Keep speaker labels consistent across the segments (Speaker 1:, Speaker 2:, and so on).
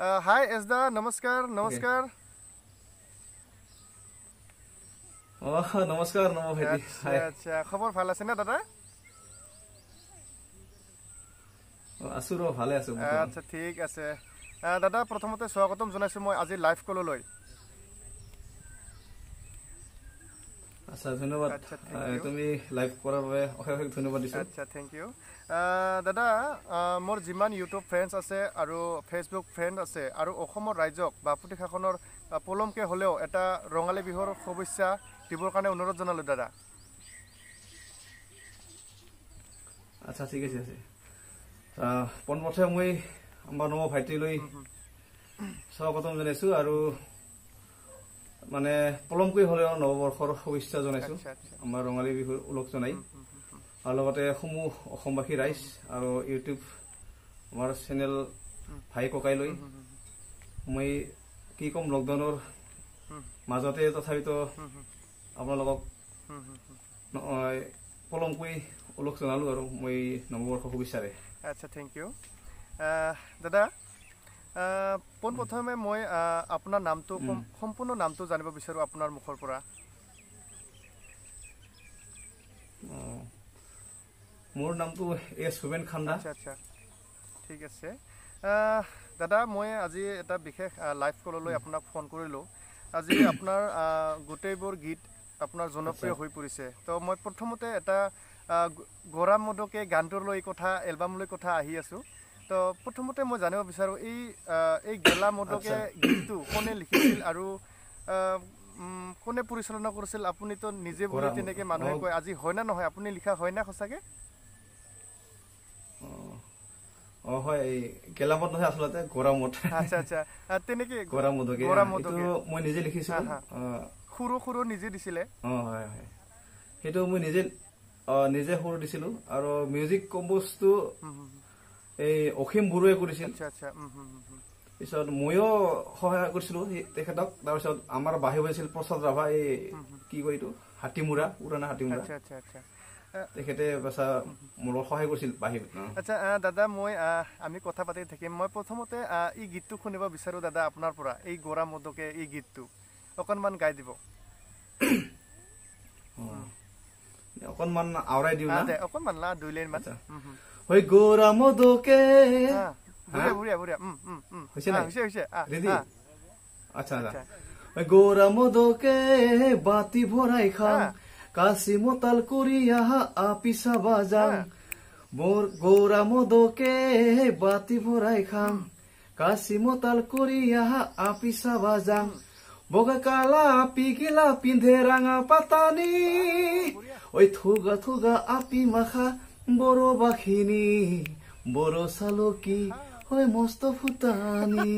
Speaker 1: हाय एसदा नमस्कार नमस्कार
Speaker 2: नमस्कार नमो
Speaker 1: अच्छा खबर ভাল আছে না দাদা
Speaker 2: আছো ভালে আছো আচ্ছা
Speaker 1: ঠিক আছে দাদা প্রথমতে স্বাগতম জানাইছো মই আজি লাইভ কল লৈ আচ্ছা থেংক ইউ দাদা মোৰ যিমান ইউটিউব ফ্ৰেণ্ডছ আছে আৰু ফেচবুক ফ্ৰেণ্ড আছে আৰু অসমৰ ৰাইজক বাপতি শাসনৰ পলমকে হ'লেও এটা ৰঙালী বিহুৰ শুভেচ্ছা দিবৰ কাৰণে অনুৰোধ জনালোঁ দাদা
Speaker 2: আচ্ছা ঠিক আছে পোনপ্ৰথমে মই আমাৰ ন ভাইটিলৈ স্বাগতম জনাইছোঁ আৰু মানে পলমকৈ হলেও নৱবৰ্ষৰ শুভেচ্ছা জনাইছো আমাৰ ৰঙালী বিহুৰ ওলগ জনাই আৰু লগতে সমূহ অসমবাসী ৰাইজ আৰু ইউটিউব আমাৰ চেনেল ভাই ককাইলৈ মই কি কম লকডাউনৰ মাজতে তথাপিতো আপোনালোকক পলমকৈ ওলগ জনালো আৰু মই নৱবৰ্ষ শুভেচ্ছাৰে
Speaker 1: আচ্ছা থেংক ইউ দাদা পোন প্ৰথমে মই আপোনাৰ নামটো সম্পূৰ্ণ নামটো জানিব বিচাৰোঁ আপোনাৰ মুখৰ পৰা
Speaker 2: মোৰ নামটো এছ হুমেন খান্দা আচ্ছা
Speaker 1: আচ্ছা ঠিক আছে দাদা মই আজি এটা বিশেষ লাইভ কললৈ আপোনাক ফোন কৰিলোঁ আজি আপোনাৰ গোটেইবোৰ গীত আপোনাৰ জনপ্ৰিয় হৈ পৰিছে তো মই প্ৰথমতে এটা গৌৰাম মধকে গানটোৰ লৈ কথা এলবামলৈ কথা আহি আছোঁ তো প্ৰথমতে মই জানিব বিচাৰোঁ এই এই গেলা মদকে গীতটো কোনে লিখিছিল আৰু কোনে পৰিচালনা কৰিছিল আপুনিতো নিজে বুলি তেনেকে মানুহে কয় আজি হয় না নহয় আপুনি লিখা হয় না সঁচাকে
Speaker 2: অ হয় এই গেলা মদ নহয় আচলতে গৰা মদ আচ্ছা আচ্ছা তেনেকে গৰা মদ গৰা মদ মই নিজে লিখিছিলো
Speaker 1: সৰু সৰু নিজে দিছিলে
Speaker 2: অ হয় হয় সেইটো মই নিজে নিজে সৰু দিছিলো আৰু মিউজিক কম্পোজটো এই অসীম বড়োৱে কৰিছিল পিছত ময়ো সহায় কৰিছিলো তেখেতক তাৰপিছত আমাৰ বাহি হৈছিল প্ৰসাদ ৰাভা এই কি কয় এইটো হাতীমুৰা পুৰণা হাতীমুৰা আচ্ছা দাদা মই আমি কথা পাতি থাকিম মই প্ৰথমতে
Speaker 1: শুনিব বিচাৰো দাদা আপোনাৰ পৰা এই গৌৰা মদকে এই গীতটো অকণমান গাই দিব
Speaker 2: অকণমান আওৰাই দিওঁ
Speaker 1: অকণমান লা দুই লাইন মাত্ৰ
Speaker 2: ওই গোরা মধুকে আচ্ছা ওই গোরা মধুকে বাতি ভরাই খান কাশি মোতাল করিয়া আপিসা বাজাং মোর গোরা মধুকে বাতি ভরাই খান কাশি মোতাল করিয়া আপিসা বাজাং বগা কালা পিগিলা পিন্ধে রাঙা পাতানি ওই থুগা থুগা আপি মাখা বড় বাসিনী বড় চালকী হয় মস্ত ফুটানী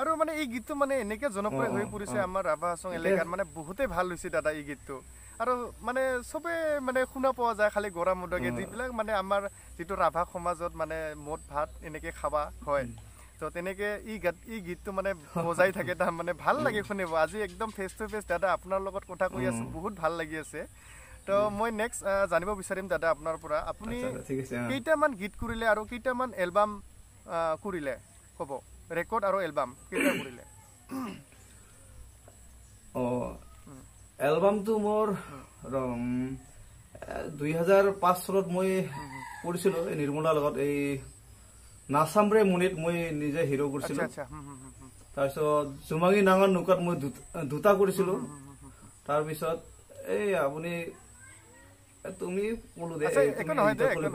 Speaker 1: আৰু মানে এই গীতটো মানে এনেকে জনপ্ৰিয় হৈ পৰিছে আমাৰ ৰাভা এলেকাত মানে বহুতেই ভাল হৈছে দাদা এই গীতটো আৰু মানে চবে মানে শুনা পোৱা যায় খালি গৰা মুদকে যিবিলাক মানে আমাৰ যিটো ৰাভা সমাজত মানে মদ ভাত এনেকে খাবা হয় তো তেনেকে ই গাত ই গীতটো মানে বজাই থাকে তাৰ মানে ভাল লাগে শুনিব আজি একদম ফেচ টু ফেচ দাদা আপোনাৰ লগত কথা কৈ আছোঁ বহুত ভাল লাগি আছে তো মই নেক্সট জানিব বিচাৰিম দাদা আপোনাৰ পৰা আপুনি কেইটামান গীত কৰিলে আৰু কেইটামান এলবাম কৰিলে ক'ব ৰেকৰ্ড আৰু এলবাম কেইটা কৰিলে
Speaker 2: এলবামটো মোৰ দুই হাজাৰ পাঁচ চনত মই কৰিছিলোঁ এই নিৰ্মলাৰ লগত এই নাচামরে মুনিত মই নিজে হিরো করছিল তারপর জুমাঙ্গি ডাঙর নৌকাত মই দুটা করেছিল তারপর এই আপনি তুমি বলো দে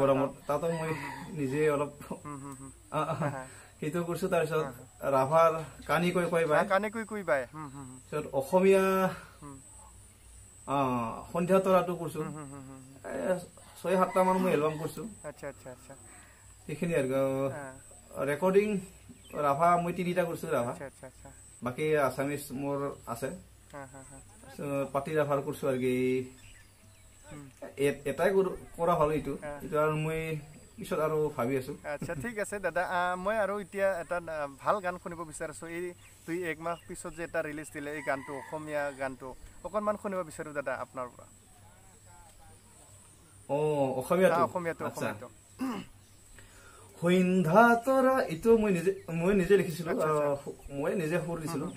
Speaker 2: গরম তাত মই নিজে অল্প সেইটো কৰিছো তাৰপিছত ৰাভাৰ কানি কৈ কৈ পায়
Speaker 1: কানি কৈ কৈ পায় তাৰপিছত অসমীয়া
Speaker 2: অ সন্ধ্যা তৰাটো কৰিছো ছয় সাতটামান মই এলবাম কৰিছো
Speaker 1: আচ্ছা আচ্ছা আচ্ছা
Speaker 2: এইখিনি আর রেকর্ডিং রাভা মই তিনিটা করছো রাভা বাকি আসামিস মোর আছে পাটি রাভার করছো আর কি এটাই করা হল এইটু এইটো আর মই পিছত আৰু ভাবি আছো
Speaker 1: আচ্ছা ঠিক আছে দাদা মই আৰু এতিয়া এটা ভাল গান শুনিব বিচাৰিছো এই দুই এক মাহ পিছত যে এটা ৰিলিজ দিলে এই গানটো অসমীয়া গানটো অকণমান শুনিব বিচাৰো দাদা আপোনাৰ পৰা
Speaker 2: অ অসমীয়া অসমীয়াটো সন্ধ্যা তৰা এইটো মই নিজে মই নিজে লিখিছিলো মই নিজে সুৰ দিছিলো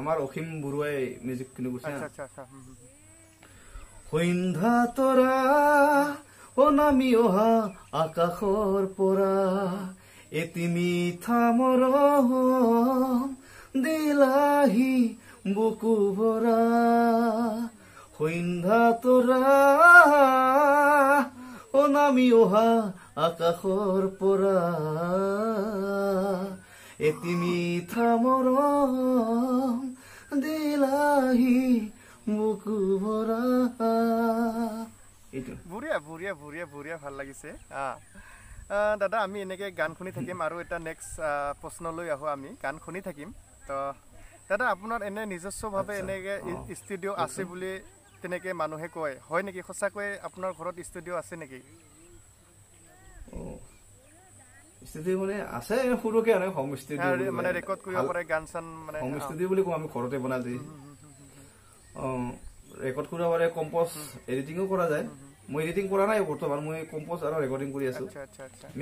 Speaker 2: আমাৰ অসীম বৰুৱাই মিউজিক কিনি গৈছে সন্ধ্যা তৰা অনামি অহা আকাশৰ পৰা এটি মিঠা মৰহ দিলাহি বুকু ভৰা সন্ধ্যা তৰা অনামি অহা আকাশৰ পৰা এটি মিঠা মৰম দিলাহি বুকু ভৰা
Speaker 1: ভাল লাগিছে দাদা আমি এনেকে গান শুনি থাকিম আৰু এটা নেক্সট প্ৰশ্ন লৈ আহো আমি গান শুনি থাকিম তো দাদা আপোনাৰ এনে নিজস্ব ভাৱে এনেকে ষ্টুডিঅ' আছে বুলি তেনেকে মানুহে কয় হয় নেকি সঁচাকৈ আপোনাৰ ঘৰত ষ্টুডিঅ' আছে নেকি
Speaker 2: মই কম্পজ আৰু ৰেকৰ্ডিং কৰি আছো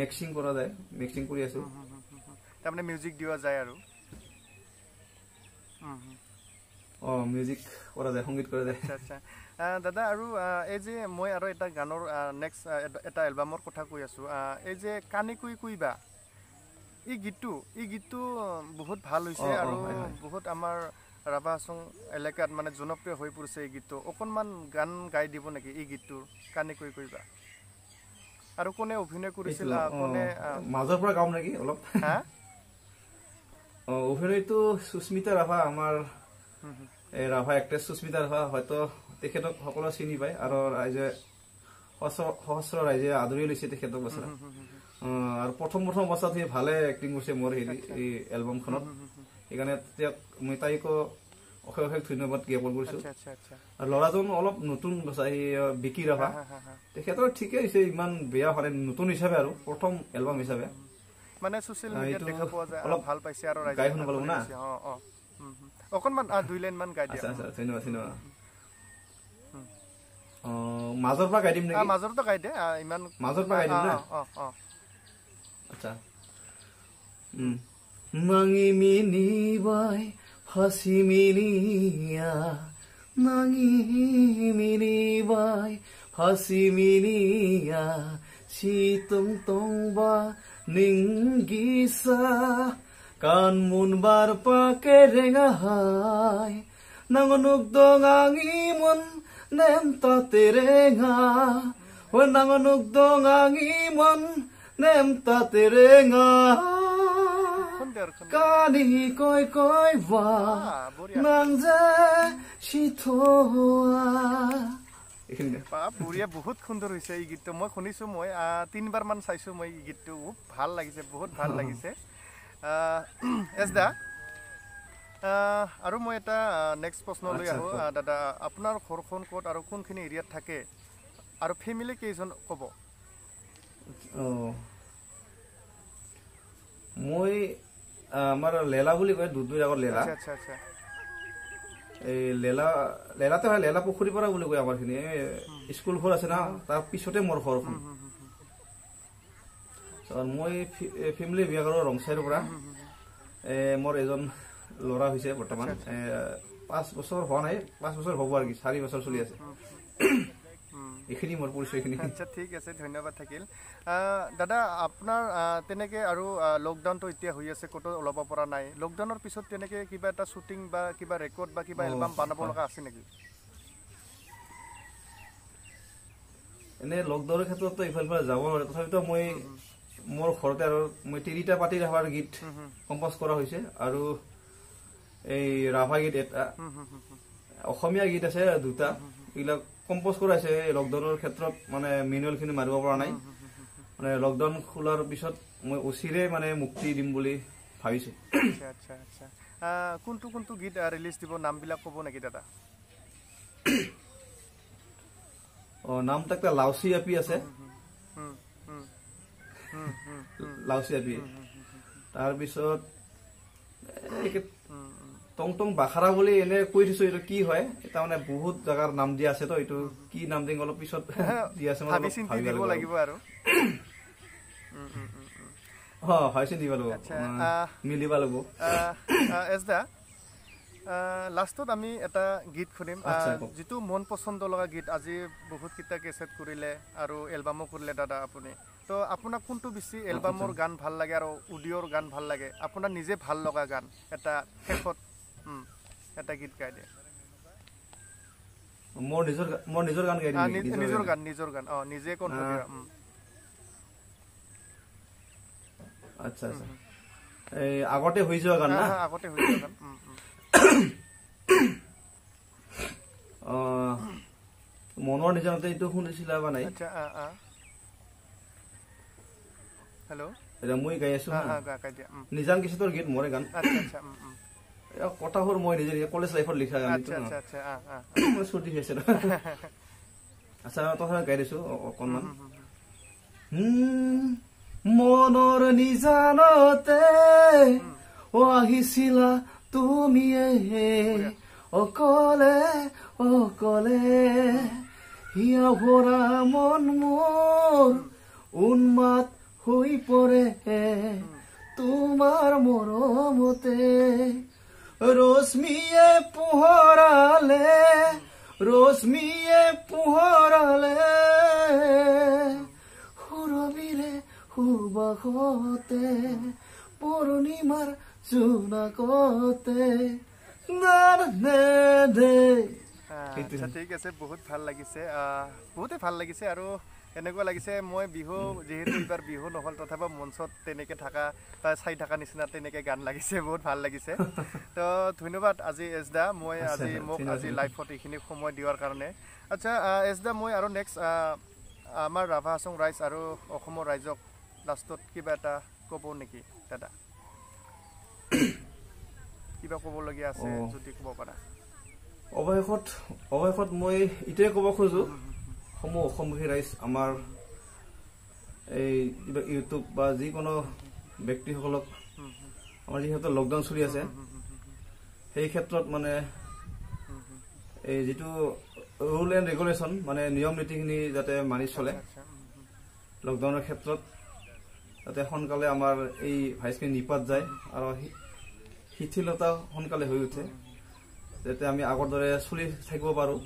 Speaker 2: মেক্সিং কৰা যায় সংগীত কৰা যায়
Speaker 1: দাদা আৰু এই যে মই আৰু এটা গানৰ নেক্সট এটা এলবামৰ কথা কৈ আছোঁ এই যে কানে কুই কুইবা এই গীতটো এই গীতটো বহুত ভাল হৈছে আৰু বহুত আমাৰ ৰাভা এলেকাত মানে জনপ্ৰিয় হৈ পৰিছে এই গীতটো অকণমান গান গাই দিব নেকি এই গীতটো কানে কুই কুইবা আৰু কোনে অভিনয় কৰিছিল কোনে মাজৰ পৰা গাম নেকি অলপ
Speaker 2: অভিনয়টো সুস্মিতা ৰাভা আমাৰ ৰাভা এক্ট্ৰেছ সুস্মিতা ৰাভা হয়তো তেখেতক সকলো চিনি পায় আৰু ৰাইজে সহস্ৰ ৰাইজে আদৰি লৈছে তেখেতক বছৰ আৰু প্ৰথম প্ৰথম বছৰত সি ভালে এক্টিং কৰিছে মোৰ হেৰি এই এলবামখনত সেইকাৰণে তেওঁক মই তাইকো অশেষ অশেষ ধন্যবাদ জ্ঞাপন কৰিছো আৰু ল'ৰাজন অলপ নতুন বছৰ সি বিকি ৰখা তেখেতৰ ঠিকে হৈছে ইমান বেয়া হোৱা নাই নতুন হিচাপে আৰু প্ৰথম এলবাম হিচাপে মানে মাজৰ পৰা গাই দিম নেকি মাজৰ
Speaker 1: পৰা গাই দে ইমান মাজৰ পৰা গাই দিম না
Speaker 2: আচ্ছা মিনিয়া মিনিয়া নিংগিসা কান পাকে রেঙা হাই নাঙনুক দঙাঙি nemta terenga wenang onuk dong angimon nemta terenga kani koi koi wa nang je shitoa
Speaker 1: বুঢ়ীয়ে বহুত সুন্দৰ হৈছে এই গীতটো মই শুনিছোঁ মই তিনিবাৰমান চাইছোঁ মই এই গীতটো ভাল লাগিছে বহুত ভাল লাগিছে এজদা আৰু মই এটা নেক্সট প্ৰশ্নলৈ আহোঁ দাদা আপোনাৰ ঘৰখন ক'ত আৰু কোনখিনি এৰিয়াত থাকে আৰু ফেমিলি কেইজন ক'ব
Speaker 2: মই আমাৰ লেলা বুলি কয় দুদুই আগৰ লেলা এই লেলা লেলাতে হয় লেলা পুখুৰীৰ পৰা বুলি কয় আমাৰ খিনি স্কুল ঘৰ আছে না তাৰ পিছতে মোৰ ঘৰখন মই ফেমিলি বিয়া কৰোঁ ৰংচাইৰ পৰা মোৰ এজন লৰা হৈছে বৰ্তমান পাঁচ বছৰ হোৱা নাই পাঁচ বছৰ হব আৰু কি চাৰি বছৰ চলি আছে এইখিনি মোৰ পৰিচয়খিনি আচ্ছা ঠিক আছে ধন্যবাদ থাকিল
Speaker 1: দাদা আপোনাৰ তেনেকৈ আৰু লকডাউনটো এতিয়া হৈ আছে ক'তো ওলাব পৰা নাই লকডাউনৰ পিছত তেনেকৈ কিবা এটা শ্বুটিং বা কিবা ৰেকৰ্ড বা কিবা এলবাম বনাব লগা আছে নেকি
Speaker 2: এনে লকডাউনৰ ক্ষেত্ৰততো ইফালে সিফালে যাব নোৱাৰে তথাপিতো মই মোৰ ঘৰতে আৰু মই তিনিটা পাতি ৰাখাৰ গীত কম্প'জ কৰা হৈছে আৰু এই ৰাভা গীত এটা অসমীয়া গীত আছে দুটা এইবিলাক কম্পজ কৰাইছে লকডাউনৰ ক্ষেত্ৰত মানে মেনুৱেল মাৰিব পৰা নাই মানে লকডাউন খোলাৰ পিছত মই উচিৰে মানে মুক্তি দিম বুলি ভাবিছো
Speaker 1: কোনটো কোনটো গীত ৰিলিজ দিব নামবিলাক ক'ব নেকি দাদা
Speaker 2: অ নাম তাক লাউচি আপি আছে লাউচি আপি তাৰপিছত টংটং বাখাৰা বুলি এনে কৈ থৈছো এইটো কি হয় এটা মানে বহুত জাগাৰ নাম দিয়া আছে তো এইটো কি নাম দিং অলপ পিছত দি আছে মানে ভাবি দিব লাগিব আৰু হ হয় দিব লাগিব মিলিব লাগিব
Speaker 1: এজ দা লাষ্টত আমি এটা গীত শুনিম যিটো মন পচন্দ লগা গীত আজি বহুত কেইটা কেছেট কৰিলে আৰু এলবামো কৰিলে দাদা আপুনি তো আপোনাক কোনটো বেছি এলবামৰ গান ভাল লাগে আৰু অডিঅ'ৰ গান ভাল লাগে আপোনাৰ নিজে ভাল লগা গান এটা শেষত এটা গীত গাই দিয়ে
Speaker 2: মনৰ নিজৰ এইটো শুনিছিলা বা নাই
Speaker 1: হেল্ল' মই গাই আছো নিজান
Speaker 2: কিছুৰ গীত মোৰ গান কথা হল মই নিজে কলেজ লাইফত লিখা ছুটি হৈছে আচ্ছা তথা গাই দিছো অকণমান মনৰ নিজানতে আহিছিলা তুমি অকলে অকলে হিয়া ভৰা মন মোৰ উন্মাত হৈ পৰে তোমাৰ মৰমতে ৰশ্মিয়ে পোহৰালে ৰশ্মিয়ে পোহৰালে সুৰবিৰে সুবাসতে পূৰ্ণিমাৰ চুনাকতে নাৰ দে দে
Speaker 1: আচ্ছা ঠিক আছে বহুত ভাল লাগিছে বহুতেই ভাল লাগিছে আৰু এনেকুৱা লাগিছে মই বিহু যিহেতু এইবাৰ বিহু নহ'ল তথাপি মঞ্চত তেনেকৈ থকা বা চাই থকা নিচিনা তেনেকৈ গান লাগিছে বহুত ভাল লাগিছে তো ধন্যবাদ আজি এজ দা মই আজি মোক আজি লাইফত এইখিনি সময় দিয়াৰ কাৰণে আচ্ছা এজ দা মই আৰু নেক্সট আমাৰ ৰাভা হাছং ৰাইজ আৰু অসমৰ ৰাইজক লাষ্টত কিবা এটা ক'ব নেকি দাদা কিবা ক'বলগীয়া আছে যদি ক'ব পাৰা
Speaker 2: অৱশেষত অৱশেষত মই এইটোৱে ক'ব খোজোঁ সমূহ অসমবাসী ৰাইজ আমাৰ এই কিবা ইউটিউব বা যিকোনো ব্যক্তিসকলক আমাৰ যিহেতু লকডাউন চলি আছে সেই ক্ষেত্ৰত মানে এই যিটো ৰুল এণ্ড ৰেগুলেশ্যন মানে নিয়ম নীতিখিনি যাতে মানি চলে লকডাউনৰ ক্ষেত্ৰত যাতে সোনকালে আমাৰ এই ভাইৰাছখিনি নিপাত যায় আৰু শিথিলতা সোনকালে হৈ উঠে যাতে আমি আগৰ দৰে চলি থাকিব পাৰোঁ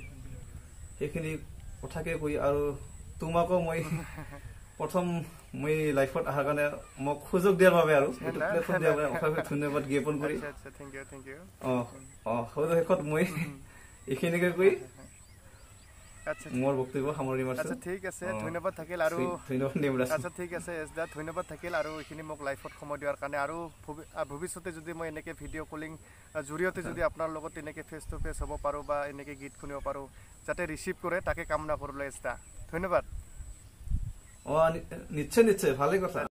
Speaker 2: সেইখিনি কথাকে কৈ আৰু তোমাকো মই প্ৰথম মই লাইফত অহাৰ কাৰণে মোক সুযোগ দিয়াৰ বাবে আৰু প্লেটফৰ্ম দিয়াৰ বাবে অসংখ্য ধন্যবাদ জ্ঞাপন কৰি অ অ শেষত মই এইখিনিকে কৈ
Speaker 1: মোৰ বক্তব্য সামৰণি মাৰিছো আচ্ছা ঠিক আছে ধন্যবাদ থাকিল আৰু আচ্ছা ঠিক আছে ধন্যবাদ থাকিল আৰু এইখিনি মোক লাইফত সময় দিয়াৰ কাৰণে আৰু ভৱিষ্যতে যদি মই এনেকৈ ভিডিঅ' কলিং জৰিয়তে যদি আপোনাৰ লগত এনেকৈ ফেচ টু ফেচ হ'ব পাৰোঁ বা এনেকে গীত শুনিব পাৰোঁ যাতে ৰিচিভ কৰে তাকে কামনা কৰিলোঁ এছ দা
Speaker 2: ধন্যবাদ অঁ নিশ্চয় নিশ্চয় ভালেই কথা